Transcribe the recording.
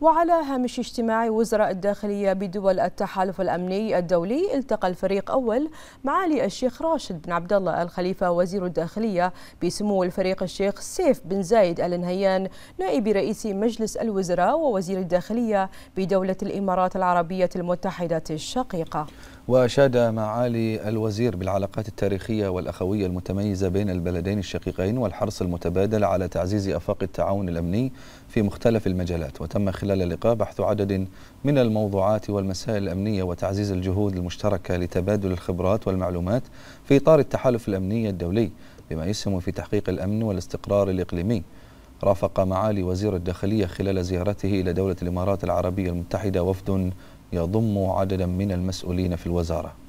وعلى هامش اجتماع وزراء الداخلية بدول التحالف الأمني الدولي التقى الفريق أول معالي الشيخ راشد بن عبد الله الخليفة وزير الداخلية بسمو الفريق الشيخ سيف بن زايد آل نهيان نائب رئيس مجلس الوزراء ووزير الداخلية بدولة الإمارات العربية المتحدة الشقيقة وأشاد معالي الوزير بالعلاقات التاريخية والأخوية المتميزة بين البلدين الشقيقين والحرص المتبادل على تعزيز أفاق التعاون الأمني في مختلف المجالات وتم خلال اللقاء بحث عدد من الموضوعات والمسائل الأمنية وتعزيز الجهود المشتركة لتبادل الخبرات والمعلومات في إطار التحالف الأمني الدولي بما يسهم في تحقيق الأمن والاستقرار الإقليمي رافق معالي وزير الداخلية خلال زيارته إلى دولة الإمارات العربية المتحدة وفد يضم عددا من المسؤولين في الوزارة